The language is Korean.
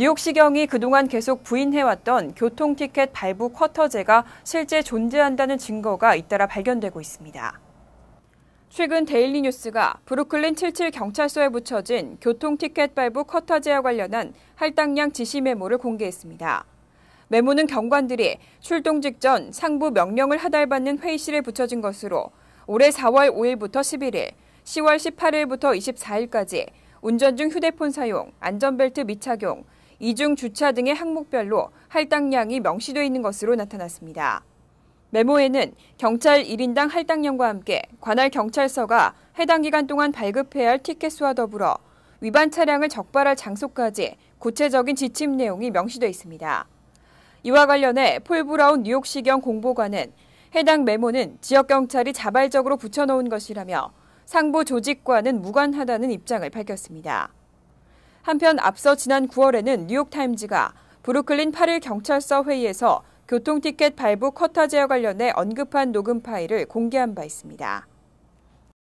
뉴욕시경이 그동안 계속 부인해왔던 교통티켓 발부 쿼터제가 실제 존재한다는 증거가 잇따라 발견되고 있습니다. 최근 데일리 뉴스가 브루클린 77 경찰서에 붙여진 교통티켓 발부 쿼터제와 관련한 할당량 지시 메모를 공개했습니다. 메모는 경관들이 출동 직전 상부 명령을 하달받는 회의실에 붙여진 것으로 올해 4월 5일부터 11일, 10월 18일부터 24일까지 운전 중 휴대폰 사용, 안전벨트 미착용, 이중 주차 등의 항목별로 할당량이 명시되어 있는 것으로 나타났습니다. 메모에는 경찰 1인당 할당량과 함께 관할 경찰서가 해당 기간 동안 발급해야 할 티켓 수와 더불어 위반 차량을 적발할 장소까지 구체적인 지침 내용이 명시되어 있습니다. 이와 관련해 폴브라운 뉴욕시경 공보관은 해당 메모는 지역경찰이 자발적으로 붙여놓은 것이라며 상부 조직과는 무관하다는 입장을 밝혔습니다. 한편 앞서 지난 9월에는 뉴욕타임즈가 브루클린 8일 경찰서 회의에서 교통티켓 발부 쿼터 제어 관련해 언급한 녹음 파일을 공개한 바 있습니다.